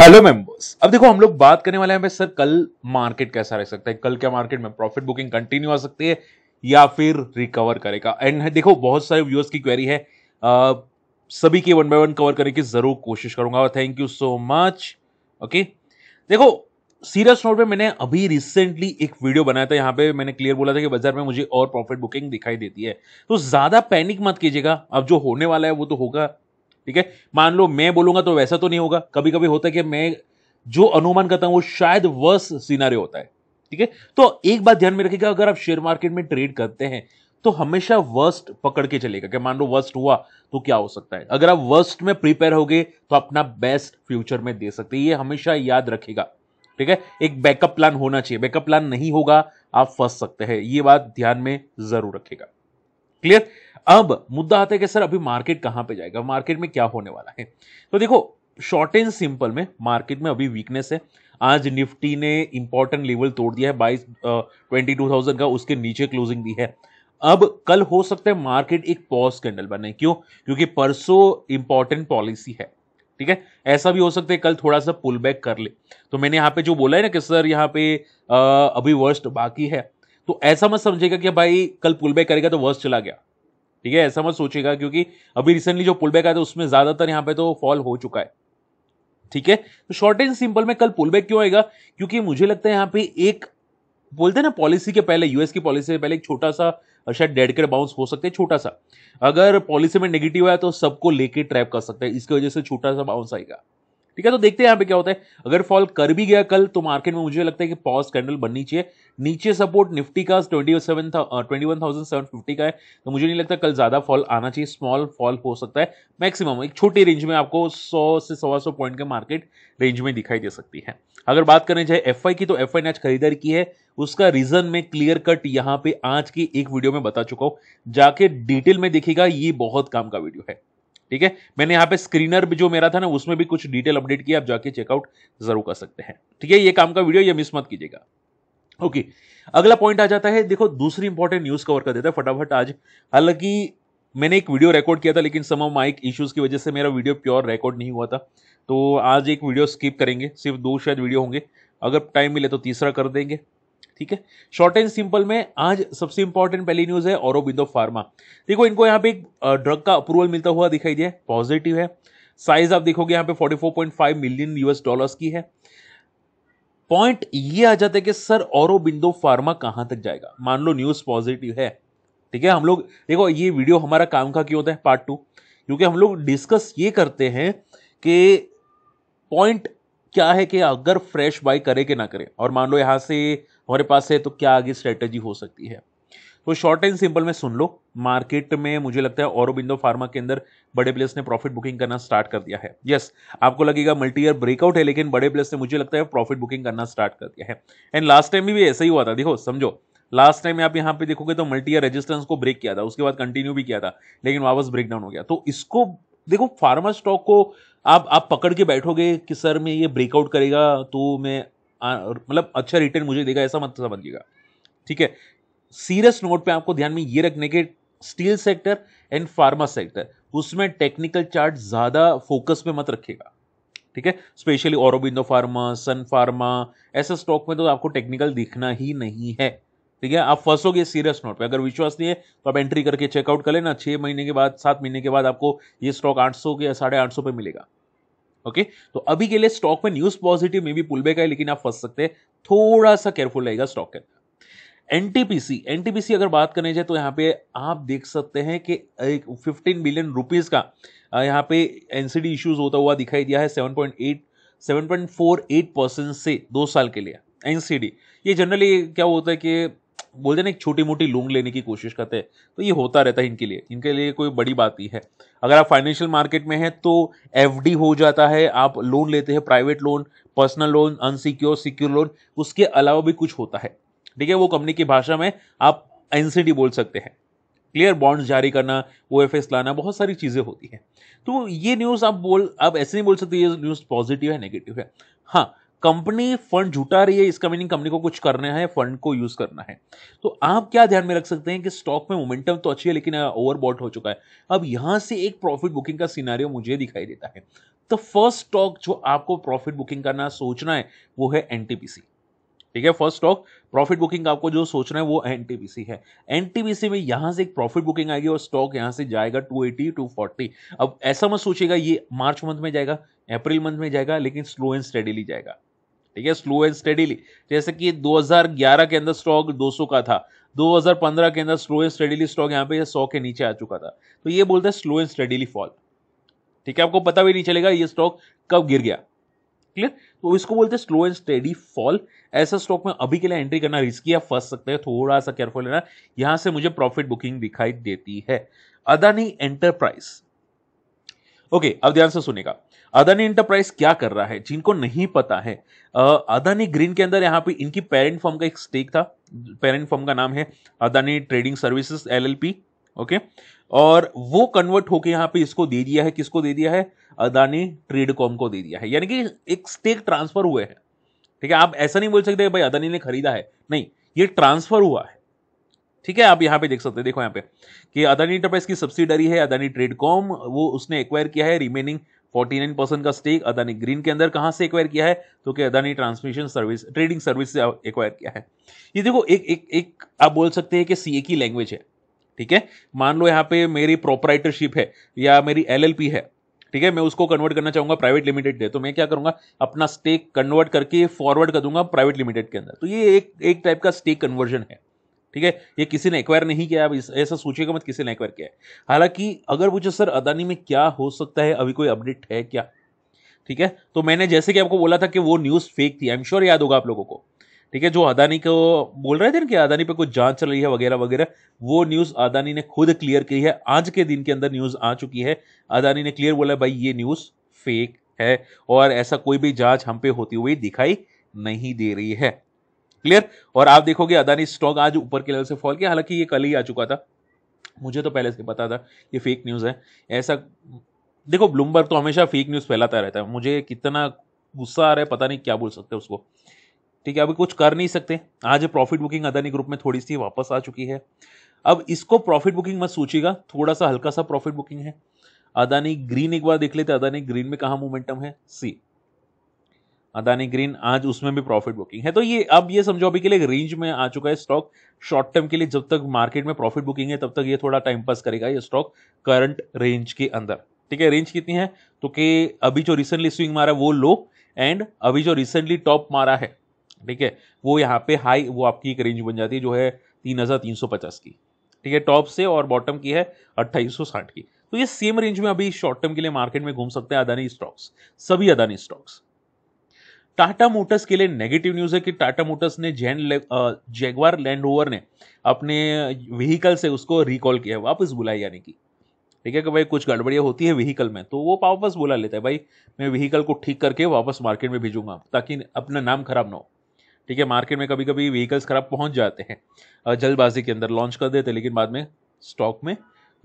hello members अब देखो हम लोग बात करने वाले हैं भाई सर कल मार्केट कैसा रह सकता है कल क्या मार्केट में प्रॉफिट बुकिंग कंटिन्यू आ सकती है या फिर रिकवर करेगा एंड देखो बहुत सारे व्यूअर्स की क्वेरी है आ, सभी की वन बाय वन कवर करने की जरूर कोशिश करूंगा और thank you so much okay देखो सीरियस नोट पर मैंने अभी रिसेंटली एक वीडियो बनाया था यहाँ पे मैंने क्लियर बोला था कि बाजार में मुझे और प्रॉफिट बुकिंग दिखाई देती है तो ज्यादा पैनिक मत कीजिएगा अब जो होने वाला है वो तो होगा ठीक है मान लो मैं बोलूंगा तो वैसा तो नहीं होगा कभी कभी होता है कि मैं जो अनुमान करता हूं वो शायद वर्स सीनारियो होता है ठीक है तो एक बात ध्यान में रखिएगा अगर आप शेयर मार्केट में ट्रेड करते हैं तो हमेशा वर्स्ट पकड़ के चलेगा कि मान लो वर्स्ट हुआ तो क्या हो सकता है अगर आप वर्स्ट में प्रिपेयर हो गए तो अपना बेस्ट फ्यूचर में दे सकते हैं ये हमेशा याद रखेगा ठीक है एक बैकअप प्लान होना चाहिए बैकअप प्लान नहीं होगा आप फंस सकते हैं ये बात ध्यान में जरूर रखेगा क्लियर अब मुद्दा आता है कि सर अभी मार्केट कहां पे जाएगा मार्केट में क्या होने वाला है तो देखो शॉर्ट एंड सिंपल में मार्केट में अभी वीकनेस है आज निफ्टी ने इंपॉर्टेंट लेवल तोड़ दिया है बाईस ट्वेंटी टू थाउजेंड का उसके नीचे क्लोजिंग दी है अब कल हो सकता है मार्केट एक पॉज कैंडल बने क्यों क्योंकि परसों इंपॉर्टेंट पॉलिसी है ठीक है ऐसा भी हो सकता है कल थोड़ा सा पुल बैक कर ले तो मैंने यहाँ पे जो बोला है ना कि सर यहाँ पे आ, अभी वर्स्ट बाकी है तो ऐसा मत समझेगा कि भाई कल पुल बैक करेगा तो वर्स्ट चला गया ठीक है ऐसा मत सोचेगा क्योंकि अभी रिसेंटली जो पुल बैक आया था उसमें ज्यादातर यहाँ पे तो फॉल हो चुका है ठीक है तो शॉर्ट एंड सिंपल में कल पुल बैक क्यों आएगा क्योंकि मुझे लगता है यहाँ पे एक बोलते हैं ना पॉलिसी के पहले यूएस की पॉलिसी से पहले एक छोटा सा शायद कर बाउंस हो सकते हैं छोटा सा अगर पॉलिसी में नेगेटिव आया तो सबको लेके ट्रैप कर सकते हैं इसकी वजह से छोटा सा बाउंस आएगा ठीक है तो देखते हैं यहाँ पे क्या होता है अगर फॉल कर भी गया कल तो मार्केट में मुझे लगता है कि पॉज कैंडल बननी चाहिए नीचे सपोर्ट निफ्टी का twenty seven twenty one thousand seven fifty का है तो मुझे नहीं लगता कल ज़्यादा फॉल आना चाहिए स्मॉल फॉल हो सकता है मैक्सिमम एक छोटी रेंज में आपको सौ से सवा सौ पॉइंट के मार्केट रेंज में दिखाई दे सकती है अगर बात करें चाहे एफ की तो एफ ने आज खरीदारी की है उसका रीजन मैं क्लियर कट यहाँ पे आज की एक वीडियो में बता चुका हूँ जाके डिटेल में देखिएगा ये बहुत काम का वीडियो है ठीक है मैंने यहाँ पे स्क्रीनर भी जो मेरा था ना उसमें भी कुछ डिटेल अपडेट किया आप जाके चेकआउट जरूर कर सकते हैं ठीक है ये काम का वीडियो ये मिस मत कीजिएगा ओके अगला पॉइंट आ जाता है देखो दूसरी इंपॉर्टेंट न्यूज कवर कर देता है फटाफट आज हालांकि मैंने एक वीडियो रिकॉर्ड किया था लेकिन सम ऑफ माइक इश्यूज की वजह से मेरा वीडियो प्योर रिकॉर्ड नहीं हुआ था तो आज एक वीडियो स्किप करेंगे सिर्फ दो शायद वीडियो होंगे अगर टाइम मिले तो तीसरा कर देंगे ठीक है शॉर्ट एंड सिंपल में आज सबसे इंपॉर्टेंट पहली न्यूज है औरबिंदो फार्मा देखो इनको यहाँ पे एक ड्रग का अप्रूवल मिलता हुआ दिखाई दिया पॉजिटिव है साइज आप देखोगे यहाँ पे 44.5 मिलियन यूएस डॉलर्स की है पॉइंट ये आ जाता है कि सर औरबिंदो फार्मा कहाँ तक जाएगा मान लो न्यूज पॉजिटिव है ठीक है हम लोग देखो ये वीडियो हमारा काम का क्यों होता है पार्ट टू क्योंकि हम लोग डिस्कस ये करते हैं कि पॉइंट क्या है कि अगर फ्रेश बाई करे कि ना करे और मान लो यहाँ से हमारे पास है तो क्या आगे स्ट्रेटेजी हो सकती है तो शॉर्ट एंड सिंपल में सुन लो मार्केट में मुझे लगता है औरबिंदो फार्मा के अंदर बड़े प्लेस ने प्रॉफिट बुकिंग करना स्टार्ट कर दिया है यस yes, आपको लगेगा मल्टी ईयर ब्रेकआउट है लेकिन बड़े प्लेस ने मुझे लगता है प्रॉफिट बुकिंग करना स्टार्ट कर दिया है एंड लास्ट टाइम भी, भी ऐसा ही हुआ था देखो समझो लास्ट टाइम आप यहाँ पे देखोगे तो मल्टी ईयर रेजिस्टेंस को ब्रेक किया था उसके बाद कंटिन्यू भी किया था लेकिन वापस ब्रेक डाउन हो गया तो इसको देखो फार्मा स्टॉक को आप आप पकड़ के बैठोगे कि सर मैं ये ब्रेकआउट करेगा तो मैं मतलब अच्छा रिटर्न मुझे देगा ऐसा मत समझिएगा ठीक है सीरियस नोट पे आपको ध्यान में ये रखने के steel sector and pharma sector उसमें टेक्निकल चार्ट ज़्यादा फोकस में मत रखिएगा ठीक है specially Aurobindo pharma Sun pharma ऐसे स्टॉक में तो आपको टेक्निकल दिखना ही नहीं है ठीक है आप फंसोगे सीरियस नोट पे अगर विश्वास नहीं है तो आप एंट्री करके चेकआउट कर लेना छः महीने के बाद सात महीने के बाद आपको ये स्टॉक आठ सौ या साढ़े आठ सौ पे मिलेगा ओके तो अभी के लिए स्टॉक में न्यूज पॉजिटिव में भी पुलबैक है लेकिन आप फंस सकते हैं थोड़ा सा केयरफुल रहेगा स्टॉक के एनटीपीसी एनटीपीसी अगर बात करने जाए तो यहाँ पे आप देख सकते हैं कि एक 15 बिलियन रुपीज का यहाँ पे एनसीडी इश्यूज होता हुआ दिखाई दिया है 7.8 7.48 परसेंट से दो साल के लिए एनसीडी ये जनरली क्या होता है कि बोलते ना एक छोटी मोटी लोन लेने की कोशिश करते हैं तो ये होता रहता है इनके लिए इनके लिए कोई बड़ी बात ही है अगर आप फाइनेंशियल मार्केट में हैं तो एफ हो जाता है आप लोन लेते हैं private loan personal loan unsecure secure loan उसके अलावा भी कुछ होता है ठीक है वो कंपनी की भाषा में आप एन बोल सकते हैं क्लियर बॉन्ड्स जारी करना ओ एफ लाना बहुत सारी चीज़ें होती हैं तो ये न्यूज़ आप बोल आप ऐसे नहीं बोल सकते ये न्यूज़ पॉजिटिव है नेगेटिव है हाँ कंपनी फंड जुटा रही है इसका मीनिंग कंपनी को कुछ करना है फंड को यूज करना है तो आप क्या ध्यान में रख सकते हैं कि स्टॉक में मोमेंटम तो अच्छी है लेकिन ओवरबॉट हो चुका है अब यहां से एक प्रॉफिट बुकिंग का सीनारियो मुझे दिखाई देता है तो फर्स्ट स्टॉक जो आपको प्रॉफिट बुकिंग करना सोचना है वो है एनटीपीसी ठीक है फर्स्ट स्टॉक प्रॉफिट बुकिंग आपको जो सोचना है वो एनटीपीसी है एनटीपीसी में यहां से एक प्रॉफिट बुकिंग आएगी और स्टॉक यहां से जाएगा 280 240 अब ऐसा मत सोचिएगा ये मार्च मंथ में जाएगा अप्रैल मंथ में जाएगा लेकिन स्लो एंड स्टेडीली जाएगा ठीक है स्लो एंड स्टडीली जैसे कि 2011 के अंदर स्टॉक 200 का था 2015 के अंदर स्लो एंड स्टडीली स्टॉक यहाँ पे सौ के नीचे आ चुका था तो ये बोलते हैं स्लो एंड स्टडीली फॉल ठीक है आपको पता भी नहीं चलेगा ये स्टॉक कब गिर गया क्लियर तो इसको बोलते हैं स्लो एंड स्टडी फॉल ऐसा स्टॉक में अभी के लिए एंट्री करना रिस्की आप फंस सकते हैं थोड़ा सा केयरफुल रहना यहां से मुझे प्रॉफिट बुकिंग दिखाई देती है अदानी एंटरप्राइज ओके अब ध्यान से सुनेगा अदानी इंटरप्राइज क्या कर रहा है जिनको नहीं पता है अदानी ग्रीन के अंदर यहाँ पे इनकी पेरेंट फॉर्म का एक स्टेक था पेरेंट फॉर्म का नाम है Adani trading services LLP okay और वो कन्वर्ट होके यहाँ पे इसको दे दिया है किसको दे दिया है अदानी ट्रेडकॉम को दे दिया है यानी कि एक स्टेक ट्रांसफर हुए हैं ठीक है आप ऐसा नहीं बोल सकते भाई अदानी ने खरीदा है नहीं ये ट्रांसफर हुआ है ठीक है आप यहाँ पे देख सकते हैं देखो यहाँ पे कि अदानी इंटरप्राइज की सब्सिडरी है अदानी ट्रेड कॉम वो उसने एक्वायर किया है रिमेनिंग 49 परसेंट का स्टेक अदानी ग्रीन के अंदर कहाँ से एक्वायर किया है तो कि Adani transmission service trading service से एक्वायर किया है ये देखो एक एक एक आप बोल सकते हैं कि सी की लैंग्वेज है ठीक है मान लो यहाँ पे मेरी प्रोपराइटरशिप है या मेरी एल है ठीक है मैं उसको कन्वर्ट करना चाहूंगा प्राइवेट लिमिटेड दे तो मैं क्या करूंगा अपना स्टेक कन्वर्ट करके फॉरवर्ड कर दूंगा प्राइवेट लिमिटेड के अंदर तो ये एक एक टाइप का स्टेक कन्वर्जन है ठीक है ये किसी ने एक्वायर नहीं किया ऐसा सोचिएगा मत किसी ने एक्वायर किया है हालांकि अगर पूछे सर अदानी में क्या हो सकता है अभी कोई अपडेट है क्या ठीक है तो मैंने जैसे कि आपको बोला था कि वो न्यूज़ फेक थी आई एम श्योर याद होगा आप लोगों को ठीक है जो अदानी को बोल रहे थे ना कि अदानी पे कोई जांच चल रही है वगैरह वगैरह वो न्यूज़ अदानी ने खुद क्लियर की है आज के दिन के अंदर न्यूज़ आ चुकी है अदानी ने क्लियर बोला भाई ये न्यूज़ फेक है और ऐसा कोई भी जांच हम पे होती हुई दिखाई नहीं दे रही है क्लियर और आप देखोगे अदानी स्टॉक आज ऊपर के लेवल से फॉल किया हालांकि ये कल ही आ चुका था मुझे तो पहले से पता था ये फेक न्यूज़ है ऐसा देखो ब्लूमबर्ग तो हमेशा फेक न्यूज़ फैलाता रहता है मुझे कितना गुस्सा आ रहा है पता नहीं क्या बोल सकते उसको ठीक है अभी कुछ कर नहीं सकते आज प्रॉफिट बुकिंग अदानी ग्रुप में थोड़ी सी वापस आ चुकी है अब इसको प्रॉफिट बुकिंग मत सोचिएगा थोड़ा सा हल्का सा प्रॉफिट बुकिंग है अदानी ग्रीन एक बार देख लेते अदानी ग्रीन में कहा मोमेंटम है सी अदानी ग्रीन आज उसमें भी प्रॉफिट बुकिंग है तो ये अब ये समझो अभी के लिए रेंज में आ चुका है स्टॉक शॉर्ट टर्म के लिए जब तक मार्केट में प्रॉफिट बुकिंग है तब तक ये थोड़ा टाइम पास करेगा ये स्टॉक करंट रेंज के अंदर ठीक है रेंज कितनी है तो कि अभी जो रिसेंटली स्विंग मारा है वो लो एंड अभी जो रिसेंटली टॉप मारा है ठीक है वो यहाँ पे हाई वो आपकी एक रेंज बन जाती है जो है तीन हज़ार तीन सौ पचास की ठीक है टॉप से और बॉटम की है अट्ठाईस सौ साठ की तो ये सेम रेंज में अभी शॉर्ट टर्म के लिए मार्केट में घूम सकते हैं अदानी स्टॉक्स सभी अदानी स्टॉक्स टाटा मोटर्स के लिए नेगेटिव न्यूज है कि टाटा मोटर्स ने जैन जैगवार लैंड ओवर ने अपने व्हीकल से उसको रिकॉल किया वापस बुलाया यानी कि ठीक है कि भाई कुछ गड़बड़ियाँ होती है व्हीकल में तो वो वापस बुला लेता है भाई मैं व्हीकल को ठीक करके वापस मार्केट में भेजूंगा ताकि अपना नाम खराब ना हो ठीक है मार्केट में कभी कभी व्हीकल्स खराब पहुंच जाते हैं जल्दबाजी के अंदर लॉन्च कर देते लेकिन बाद में स्टॉक में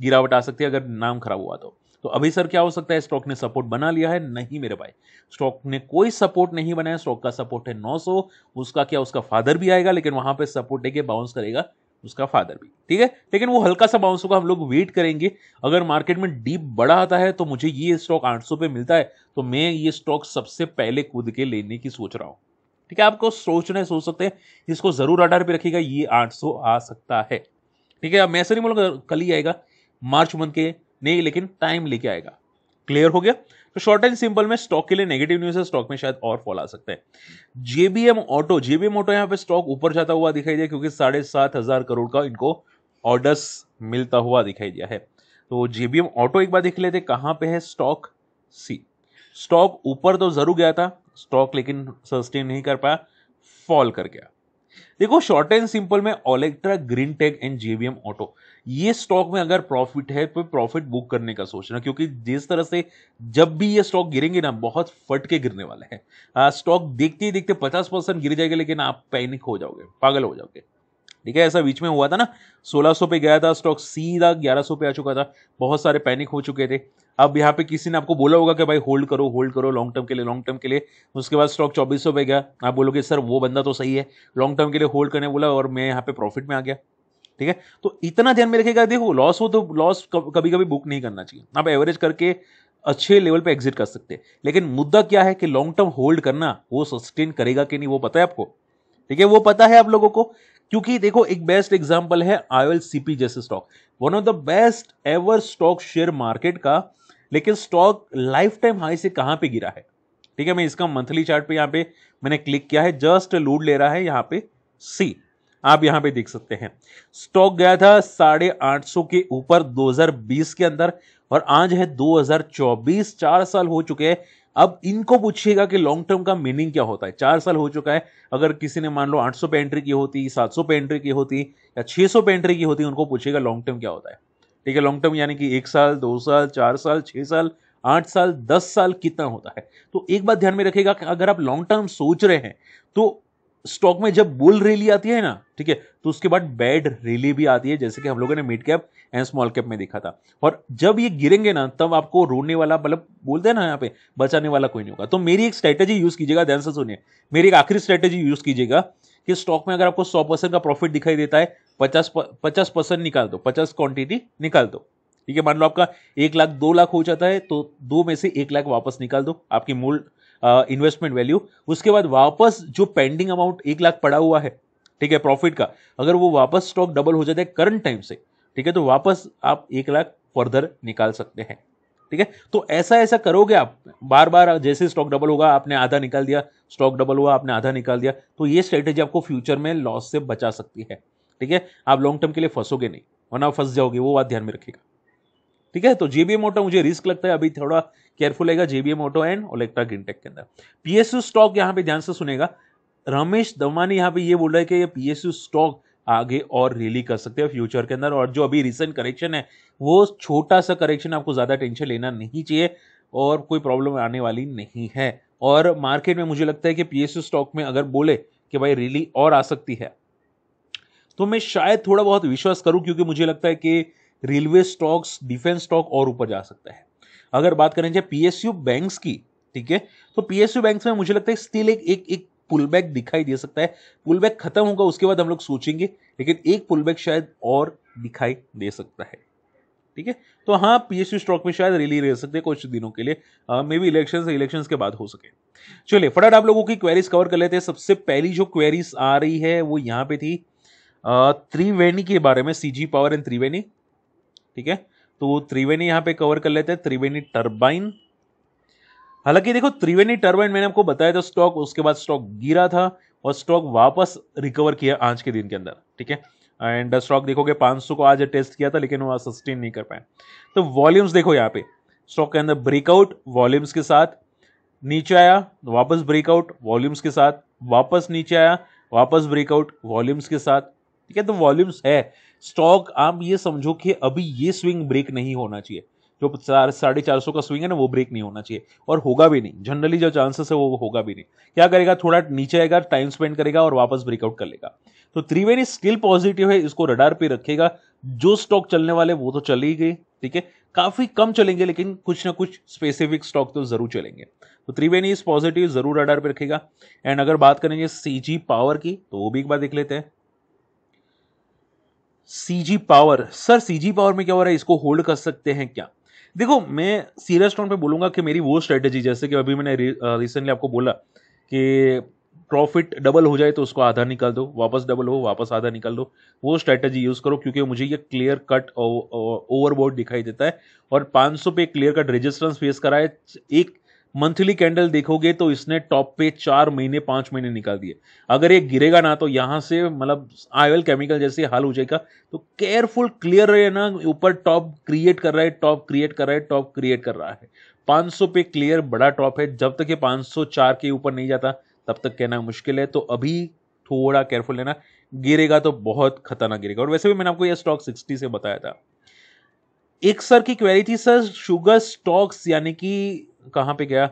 गिरावट आ सकती है अगर नाम खराब हुआ तो तो अभी सर क्या हो सकता है स्टॉक ने सपोर्ट बना लिया है नहीं मेरे भाई स्टॉक ने कोई सपोर्ट नहीं बनाया स्टॉक का सपोर्ट है 900 उसका क्या उसका फादर भी आएगा लेकिन वहां पे सपोर्ट देखिए बाउंस करेगा उसका फादर भी ठीक है लेकिन वो हल्का सा बाउंस होगा हम लोग वेट करेंगे अगर मार्केट में डीप बड़ा आता है तो मुझे ये स्टॉक आठ पे मिलता है तो मैं ये स्टॉक सबसे पहले कूद के लेने की सोच रहा हूँ ठीक है आपको सोचने सोच सकते हैं इसको जरूर आडार पे रखिएगा ये 800 आ सकता है ठीक है अब मैं सर नहीं बोलूँगा कल ही आएगा मार्च मंथ के नहीं लेकिन टाइम लेके आएगा क्लियर हो गया तो शॉर्ट एंड सिंपल में स्टॉक के लिए नेगेटिव न्यूज है स्टॉक में शायद और फॉल आ सकते हैं जेबीएम ऑटो जेबीएम ऑटो यहाँ पे स्टॉक ऊपर जाता हुआ दिखाई दिया क्योंकि साढ़े सात हजार करोड़ का इनको ऑर्डर्स मिलता हुआ दिखाई दिया है तो जेबीएम ऑटो एक बार देख लेते कहाँ पे है स्टॉक सी स्टॉक ऊपर तो जरूर गया था स्टॉक लेकिन सस्टेन नहीं कर पाया फॉल कर गया देखो शॉर्ट एंड सिंपल में Olectra green tech and JBM auto ये स्टॉक में अगर प्रॉफिट है तो प्रॉफिट बुक करने का सोचना क्योंकि जिस तरह से जब भी ये स्टॉक गिरेंगे ना बहुत फट के गिरने वाले हैं स्टॉक देखते ही देखते पचास परसेंट गिर जाएगा लेकिन आप पैनिक हो जाओगे पागल हो जाओगे ठीक है ऐसा बीच में हुआ था ना 1600 पे गया था स्टॉक सीधा 1100 पे आ चुका था बहुत सारे पैनिक हो चुके थे अब यहाँ पे किसी ने आपको बोला होगा कि भाई होल्ड करो होल्ड करो लॉन्ग टर्म के लिए लॉन्ग टर्म के लिए उसके बाद स्टॉक 2400 पे गया आप बोलोगे सर वो बंदा तो सही है लॉन्ग टर्म के लिए होल्ड करने बोला और मैं यहाँ पे प्रॉफिट में आ गया ठीक है तो इतना ध्यान में रखेगा देखो लॉस हो तो लॉस कभी कभी बुक नहीं करना चाहिए आप एवरेज करके अच्छे लेवल पे एग्जिट कर सकते हैं लेकिन मुद्दा क्या है कि लॉन्ग टर्म होल्ड करना वो सस्टेन करेगा कि नहीं वो पता है आपको ठीक है वो पता है आप लोगों को क्योंकि देखो एक बेस्ट एग्जाम्पल है सीपी जैसे stock one of the best ever stock share market का लेकिन स्टॉक लाइफ टाइम हाई से कहां पे गिरा है ठीक है मैं इसका मंथली चार्ट पे यहां पे मैंने क्लिक किया है जस्ट लूड ले रहा है यहाँ पे सी आप यहां पे देख सकते हैं स्टॉक गया था साढ़े आठ सौ के ऊपर 2020 के अंदर और आज है 2024 चार साल हो चुके हैं अब इनको पूछिएगा कि लॉन्ग टर्म का मीनिंग क्या होता है चार साल हो चुका है अगर किसी ने मान लो 800 पे एंट्री की होती 700 पे एंट्री की होती या 600 पे एंट्री की होती उनको पूछिएगा लॉन्ग टर्म क्या होता है ठीक है लॉन्ग टर्म यानी कि एक साल दो साल चार साल छह साल आठ साल दस साल कितना होता है तो एक बात ध्यान में रखिएगा कि अगर आप लॉन्ग टर्म सोच रहे हैं तो स्टॉक में जब बुल रैली आती है ना ठीक है तो उसके बाद बैड रैली भी आती है जैसे कि हम लोगों ने mid cap and small cap में देखा था और जब ये गिरेंगे ना तब आपको रोने वाला मतलब बोलते हैं ना यहाँ पे बचाने वाला कोई नहीं होगा तो मेरी एक स्ट्रैटेजी यूज कीजिएगा ध्यान से सुनिए मेरी एक आखिरी स्ट्रैटेजी यूज कीजिएगा कि स्टॉक में अगर आपको सौ परसेंट का प्रॉफिट दिखाई देता है पचास पचास परसेंट निकाल दो पचास क्वांटिटी निकाल दो ठीक है मान लो आपका एक लाख दो लाख हो जाता है तो दो में से एक लाख वापस निकाल दो आपकी मूल इन्वेस्टमेंट वैल्यू उसके बाद वापस जो पेंडिंग अमाउंट एक लाख पड़ा हुआ है ठीक है प्रॉफिट का अगर वो वापस स्टॉक डबल हो जाता है करंट टाइम से ठीक है तो वापस आप एक लाख फर्दर निकाल सकते हैं ठीक है तो ऐसा ऐसा करोगे आप बार बार जैसे स्टॉक डबल होगा आपने आधा निकाल दिया स्टॉक डबल हुआ आपने आधा निकाल दिया तो ये स्ट्रेटेजी आपको फ्यूचर में लॉस से बचा सकती है ठीक है आप लॉन्ग टर्म के लिए फंसोगे नहीं वरना फंस जाओगे वो बात ध्यान में रखिएगा ठीक है तो जेबीएम ऑटो मुझे रिस्क लगता है अभी थोड़ा केयरफुल रहेगा JBM auto and Olectra greentech के अंदर पीएसयू स्टॉक यहाँ पे ध्यान से सुनेगा रमेश दमानी यहाँ पे ये बोल रहा है कि ये पीएसयू स्टॉक आगे और रैली कर सकते हैं फ्यूचर के अंदर और जो अभी रिसेंट करेक्शन है वो छोटा सा करेक्शन आपको ज़्यादा टेंशन लेना नहीं चाहिए और कोई प्रॉब्लम आने वाली नहीं है और मार्केट में मुझे लगता है कि पीएसयू स्टॉक में अगर बोले कि भाई रैली और आ सकती है तो मैं शायद थोड़ा बहुत विश्वास करूं क्योंकि मुझे लगता है कि रेलवे स्टॉक्स डिफेंस स्टॉक और ऊपर जा सकता है अगर बात करें जाए पीएसयू बैंक्स की ठीक है तो पीएसयू बैंक्स में मुझे लगता है स्टिल एक एक एक पुलबैक दिखाई दे सकता है पुलबैक खत्म होगा उसके बाद हम लोग सोचेंगे लेकिन एक पुलबैक शायद और दिखाई दे सकता है ठीक है तो हाँ पीएसयू स्टॉक में शायद रैली रह सकते हैं कुछ दिनों के लिए मे बी इलेक्शन इलेक्शन के बाद हो सके चलिए फटाफट आप लोगों की क्वेरीज कवर कर लेते हैं सबसे पहली जो क्वेरीज आ रही है वो यहाँ पे थी त्रिवेणी के बारे में सीजी पावर एंड त्रिवेणी ठीक है तो त्रिवेणी यहां पे कवर कर लेते हैं त्रिवेणी टर्बाइन हालांकि देखो त्रिवेणी टर्बाइन मैंने आपको बताया था स्टॉक उसके बाद स्टॉक गिरा था और स्टॉक वापस रिकवर किया आज के दिन के अंदर ठीक है एंड स्टॉक देखोगे 500 को आज टेस्ट किया था लेकिन वो सस्टेन नहीं कर पाए तो वॉल्यूम्स देखो यहाँ पे स्टॉक के अंदर ब्रेकआउट वॉल्यूम्स के साथ नीचे आया वापस ब्रेकआउट वॉल्यूम्स के साथ वापस नीचे आया वापस ब्रेकआउट वॉल्यूम्स के साथ ठीक है तो वॉल्यूम्स है स्टॉक आप ये समझो कि अभी ये स्विंग ब्रेक नहीं होना चाहिए जो चार साढ़े चार सौ का स्विंग है ना वो ब्रेक नहीं होना चाहिए और होगा भी नहीं जनरली जो चांसेस है वो होगा भी नहीं क्या करेगा थोड़ा नीचे आएगा टाइम स्पेंड करेगा और वापस ब्रेकआउट कर लेगा तो त्रिवेणी स्टिल पॉजिटिव है इसको रडार पे रखेगा जो स्टॉक चलने वाले वो तो चले ही गए ठीक है काफी कम चलेंगे लेकिन कुछ ना कुछ स्पेसिफिक स्टॉक तो जरूर चलेंगे तो त्रिवेणी इज पॉजिटिव जरूर रडार पे रखेगा एंड अगर बात करेंगे सीजी पावर की तो वो भी एक बार देख लेते हैं CG power sir CG power में क्या हो रहा है इसको होल्ड कर सकते हैं क्या देखो मैं सीरियस टोन पे बोलूंगा कि मेरी वो स्ट्रेटेजी जैसे कि अभी मैंने रिसेंटली आपको बोला कि प्रॉफिट डबल हो जाए तो उसको आधा निकाल दो वापस डबल हो वापस आधा निकाल दो वो स्ट्रेटेजी यूज़ करो क्योंकि मुझे ये क्लियर कट ओवरबोर्ड दिखाई देता है और 500 पे क्लियर कट रेजिस्टेंस फेस करा है एक मंथली कैंडल देखोगे तो इसने टॉप पे चार महीने पांच महीने निकाल दिए अगर ये गिरेगा ना तो यहां से मतलब आयल केमिकल जैसे हाल हो जाएगा तो केयरफुल क्लियर रहे ना ऊपर टॉप क्रिएट कर रहा है टॉप क्रिएट कर रहा है टॉप क्रिएट कर रहा है 500 पे क्लियर बड़ा टॉप है जब तक ये 504 के ऊपर नहीं जाता तब तक कहना मुश्किल है तो अभी थोड़ा केयरफुल लेना गिरेगा तो बहुत खतरनाक गिरेगा और वैसे भी मैंने आपको यह स्टॉक सिक्सटी से बताया था एक सर की क्वेरी थी सर शुगर स्टॉक्स यानी कि कहाँ पे गया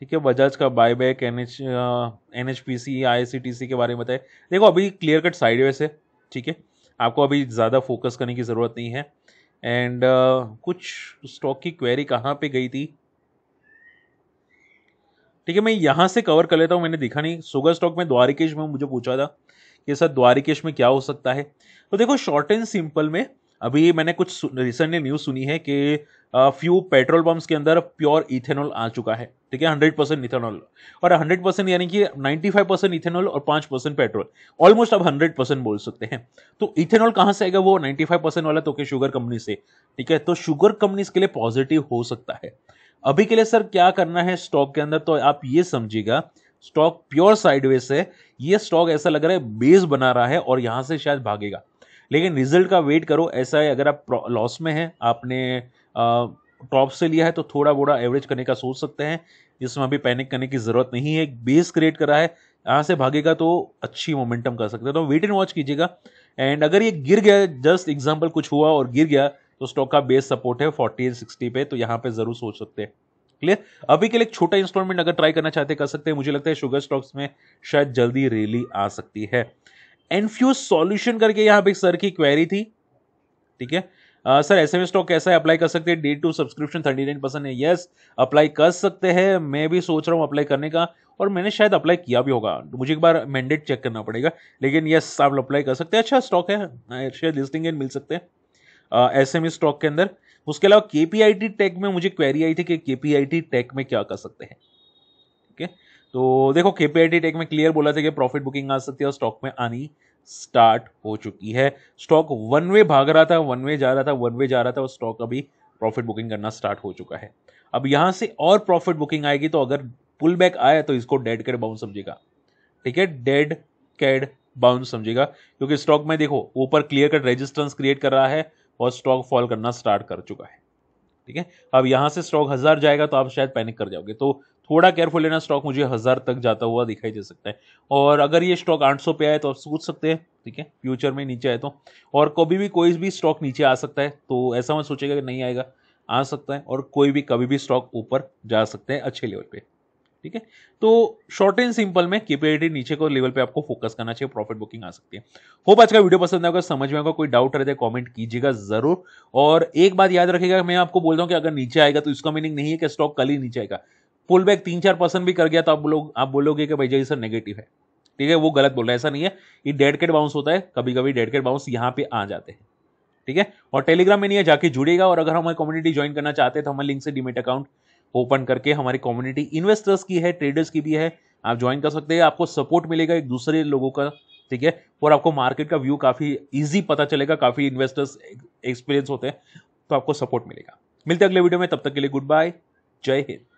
ठीक है बजाज का buy back N H N H P C I C T C के बारे में बताए देखो अभी क्लियर कट साइड वे से ठीक है आपको अभी ज़्यादा फोकस करने की ज़रूरत नहीं है एंड uh, कुछ स्टॉक की क्वेरी कहाँ पे गई थी ठीक है मैं यहाँ से कवर कर लेता हूँ मैंने देखा नहीं सुगर स्टॉक में द्वारिकेश में मुझे पूछा था कि सर द्वारिकेश में क्या हो सकता है तो देखो शॉर्ट एंड सिंपल में अभी मैंने कुछ रिसेंटली न्यूज़ सुनी है कि फ्यू पेट्रोल पंप्स के अंदर प्योर इथेनॉल आ चुका है ठीक है हंड्रेड परसेंट इथेनॉल और हंड्रेड परसेंट यानी कि नाइन्टी फाइव परसेंट इथेनॉल और पांच परसेंट पेट्रोल ऑलमोस्ट आप हंड्रेड परसेंट बोल सकते हैं तो इथेनॉल कहाँ से आएगा वो नाइन्टी फाइव परसेंट वाला तो के शुगर कंपनी से ठीक है तो शुगर कंपनीज के लिए पॉजिटिव हो सकता है अभी के लिए सर क्या करना है स्टॉक के अंदर तो आप ये समझिएगा स्टॉक प्योर साइडवेज है ये स्टॉक ऐसा लग रहा है बेस बना रहा है और यहाँ से शायद भागेगा लेकिन रिजल्ट का वेट करो ऐसा है अगर आप लॉस में हैं आपने टॉप से लिया है तो थोड़ा बोड़ा एवरेज करने का सोच सकते हैं जिसमें अभी पैनिक करने की ज़रूरत नहीं है एक बेस क्रिएट करा है यहाँ से भागेगा तो अच्छी मोमेंटम कर सकते हैं तो वेट एंड वॉच कीजिएगा एंड अगर ये गिर गया जस्ट एग्जाम्पल कुछ हुआ और गिर गया तो स्टॉक का बेस सपोर्ट है फोर्टी एंड सिक्सटी पे तो यहाँ पे ज़रूर सोच सकते हैं क्लियर अभी के लिए एक छोटा इंस्टॉलमेंट अगर ट्राई करना चाहते कर सकते हैं मुझे लगता है शुगर स्टॉक्स में शायद जल्दी रैली आ सकती है एनफ्यूज सॉल्यूशन करके यहाँ पे सर की क्वेरी थी ठीक है सर एम एस स्टॉक कैसा है अप्लाई कर सकते हैं day two subscription thirty nine percent है यस अप्लाई कर सकते हैं मैं भी सोच रहा हूँ अप्लाई करने का और मैंने शायद अप्लाई किया भी होगा मुझे एक बार मैंडेट चेक करना पड़ेगा लेकिन यस आप अप्लाई कर सकते हैं अच्छा स्टॉक है शायद हाँ, लिस्टिंग मिल सकते हैं एस एम स्टॉक के अंदर उसके अलावा के पी आई टी टेक में मुझे क्वेरी आई थी कि के पी आई टी टेक में क्या कर सकते हैं ठीक है तो देखो K P I T tech में क्लियर बोला था कि प्रॉफिट बुकिंग आ सकती है और स्टॉक में आनी स्टार्ट हो चुकी है स्टॉक वन वे भाग रहा था वन वे जा रहा था वन वे जा रहा था और स्टॉक अभी प्रॉफिट बुकिंग करना स्टार्ट हो चुका है अब यहां से और प्रॉफिट बुकिंग आएगी तो अगर पुल बैक आया तो इसको डेड कैड बाउंस समझेगा ठीक है डेड कैड बाउंस समझेगा क्योंकि स्टॉक में देखो ऊपर क्लियर कट रेजिस्टेंस क्रिएट कर रहा है और स्टॉक फॉल करना स्टार्ट कर चुका है ठीक है अब यहां से स्टॉक हजार जाएगा तो आप शायद पैनिक कर जाओगे तो थोड़ा केयरफुल लेना स्टॉक मुझे हज़ार तक जाता हुआ दिखाई दे सकता है और अगर ये स्टॉक 800 पे आए तो आप सोच सकते हैं ठीक है फ्यूचर में नीचे आए तो और कभी भी कोई भी स्टॉक नीचे आ सकता है तो ऐसा मत सोचेगा कि नहीं आएगा आ सकता है और कोई भी कभी भी स्टॉक ऊपर जा सकते हैं अच्छे लेवल पे ठीक है तो शॉर्ट एंड सिंपल में केपीआईटी नीचे को लेवल पे आपको फोकस करना चाहिए प्रॉफिट बुकिंग आ सकती है होप आज का वीडियो पसंद आएगा समझ में आएगा कोई डाउट रहता है कमेंट कीजिएगा जरूर और एक बात याद रखिएगा मैं आपको बोल रहा हूँ कि अगर नीचे आएगा तो इसका मीनिंग नहीं है कि स्टॉक कल ही नीचे आएगा पुल बैक तीन चार परसेंट भी कर गया तो आप लोग आप बोलोगे कि भाई जय सर नेगेटिव है ठीक है वो गलत बोल रहा है ऐसा नहीं है ये डेड केट बाउंस होता है कभी कभी डेड केट बाउंस यहाँ पे आ जाते हैं ठीक है और टेलीग्राम में नहीं है जाके जुड़ेगा और अगर हमारी कम्युनिटी ज्वाइन करना चाहते हैं तो हमारे लिंक से डिमेट अकाउंट ओपन करके हमारी कम्युनिटी इन्वेस्टर्स की है ट्रेडर्स की भी है आप ज्वाइन कर सकते हैं आपको सपोर्ट मिलेगा एक दूसरे लोगों का ठीक है और आपको मार्केट का व्यू काफ़ी ईजी पता चलेगा काफ़ी इन्वेस्टर्स एक्सपीरियंस होते हैं तो आपको सपोर्ट मिलेगा मिलते अगले वीडियो में तब तक के लिए गुड बाय जय हिंद